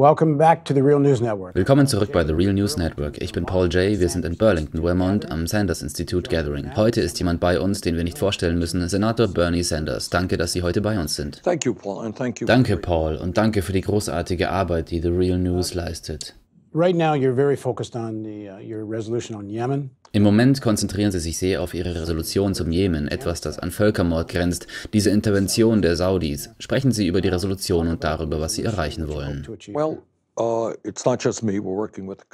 Welcome back to the Real News Network. Willkommen zurück bei The Real News Network. Ich bin Paul Jay, Wir sind in Burlington, Vermont, am Sanders Institute Gathering. Heute ist jemand bei uns, den wir nicht vorstellen müssen, Senator Bernie Sanders. Danke, dass Sie heute bei uns sind. Thank you, Paul, and thank you. Danke, Paul, und danke für die großartige Arbeit, die The Real News leistet. Im Moment konzentrieren Sie sich sehr auf Ihre Resolution zum Jemen, etwas, das an Völkermord grenzt, diese Intervention der Saudis. Sprechen Sie über die Resolution und darüber, was Sie erreichen wollen. Uh,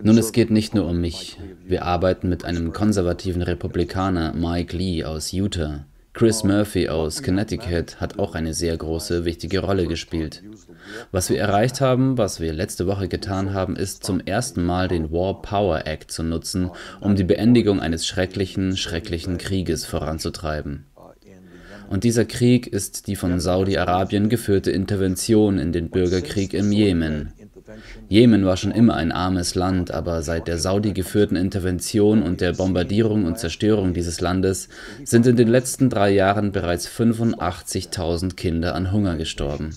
Nun, es geht nicht nur um mich. Wir arbeiten mit einem konservativen Republikaner, Mike Lee aus Utah. Chris Murphy aus Connecticut hat auch eine sehr große, wichtige Rolle gespielt. Was wir erreicht haben, was wir letzte Woche getan haben, ist zum ersten Mal den War Power Act zu nutzen, um die Beendigung eines schrecklichen, schrecklichen Krieges voranzutreiben. Und dieser Krieg ist die von Saudi-Arabien geführte Intervention in den Bürgerkrieg im Jemen, Jemen war schon immer ein armes Land, aber seit der Saudi geführten Intervention und der Bombardierung und Zerstörung dieses Landes sind in den letzten drei Jahren bereits 85.000 Kinder an Hunger gestorben.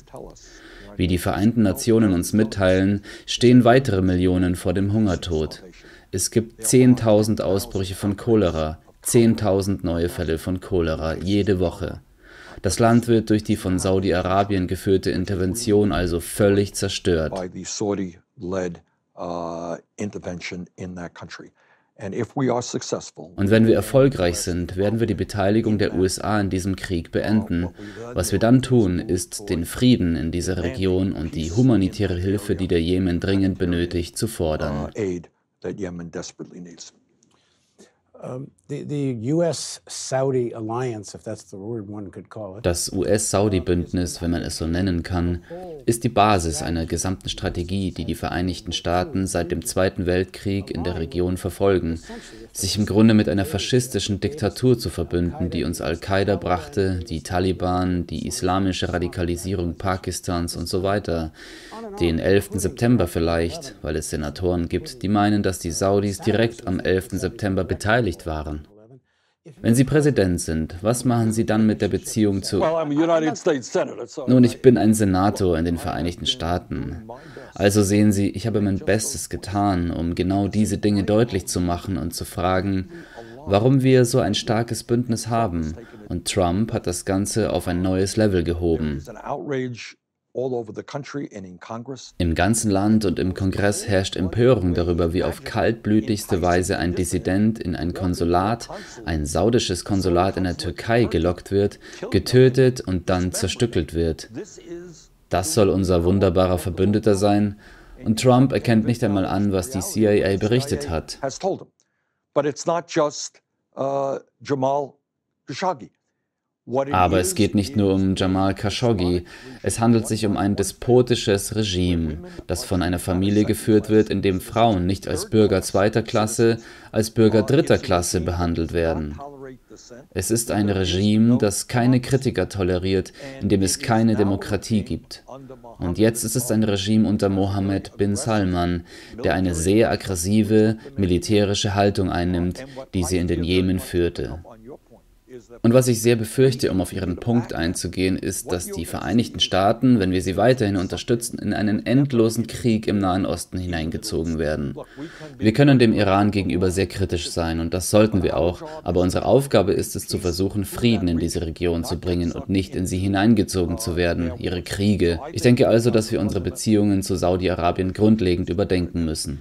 Wie die Vereinten Nationen uns mitteilen, stehen weitere Millionen vor dem Hungertod. Es gibt 10.000 Ausbrüche von Cholera, 10.000 neue Fälle von Cholera jede Woche. Das Land wird durch die von Saudi-Arabien geführte Intervention also völlig zerstört. Uh, und wenn wir erfolgreich sind, werden wir die Beteiligung der USA in diesem Krieg beenden. Was wir dann tun, ist, den Frieden in dieser Region und die humanitäre Hilfe, die der Jemen dringend benötigt, zu fordern. Uh, das US-Saudi-Bündnis, wenn man es so nennen kann, ist die Basis einer gesamten Strategie, die die Vereinigten Staaten seit dem Zweiten Weltkrieg in der Region verfolgen, sich im Grunde mit einer faschistischen Diktatur zu verbünden, die uns Al-Qaida brachte, die Taliban, die islamische Radikalisierung Pakistans und so weiter den 11. September vielleicht, weil es Senatoren gibt, die meinen, dass die Saudis direkt am 11. September beteiligt waren. Wenn Sie Präsident sind, was machen Sie dann mit der Beziehung zu... Nun, ich bin ein Senator in den Vereinigten Staaten. Also sehen Sie, ich habe mein Bestes getan, um genau diese Dinge deutlich zu machen und zu fragen, warum wir so ein starkes Bündnis haben. Und Trump hat das Ganze auf ein neues Level gehoben. Im ganzen Land und im Kongress herrscht Empörung darüber, wie auf kaltblütigste Weise ein Dissident in ein Konsulat, ein saudisches Konsulat in der Türkei gelockt wird, getötet und dann zerstückelt wird. Das soll unser wunderbarer Verbündeter sein, und Trump erkennt nicht einmal an, was die CIA berichtet hat. But it's not just uh, Jamal Khashoggi. Aber es geht nicht nur um Jamal Khashoggi. Es handelt sich um ein despotisches Regime, das von einer Familie geführt wird, in dem Frauen nicht als Bürger zweiter Klasse, als Bürger dritter Klasse behandelt werden. Es ist ein Regime, das keine Kritiker toleriert, in dem es keine Demokratie gibt. Und jetzt ist es ein Regime unter Mohammed bin Salman, der eine sehr aggressive militärische Haltung einnimmt, die sie in den Jemen führte. Und was ich sehr befürchte, um auf Ihren Punkt einzugehen, ist, dass die Vereinigten Staaten, wenn wir sie weiterhin unterstützen, in einen endlosen Krieg im Nahen Osten hineingezogen werden. Wir können dem Iran gegenüber sehr kritisch sein und das sollten wir auch, aber unsere Aufgabe ist es zu versuchen, Frieden in diese Region zu bringen und nicht in sie hineingezogen zu werden, ihre Kriege. Ich denke also, dass wir unsere Beziehungen zu Saudi-Arabien grundlegend überdenken müssen.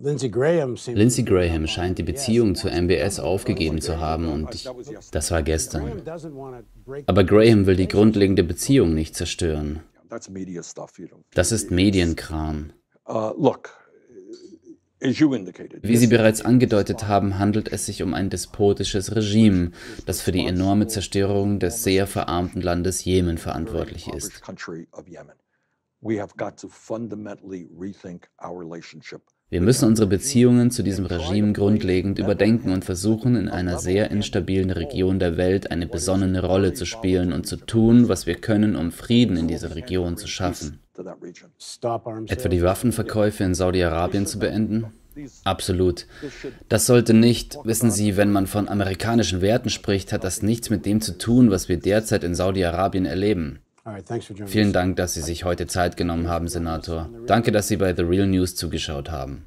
Lindsey Graham scheint die Beziehung zu MBS aufgegeben zu haben und ich, das war gestern. Aber Graham will die grundlegende Beziehung nicht zerstören. Das ist Medienkram. Uh, uh, Wie Sie bereits angedeutet haben, handelt es sich um ein despotisches Regime, das für die enorme Zerstörung des sehr verarmten Landes Jemen verantwortlich ist. We have got to fundamentally rethink our relationship wir müssen unsere Beziehungen zu diesem Regime grundlegend überdenken und versuchen, in einer sehr instabilen Region der Welt eine besonnene Rolle zu spielen und zu tun, was wir können, um Frieden in dieser Region zu schaffen. Etwa die Waffenverkäufe in Saudi-Arabien zu beenden? Absolut. Das sollte nicht, wissen Sie, wenn man von amerikanischen Werten spricht, hat das nichts mit dem zu tun, was wir derzeit in Saudi-Arabien erleben. Vielen Dank, dass Sie sich heute Zeit genommen haben, Senator. Danke, dass Sie bei The Real News zugeschaut haben.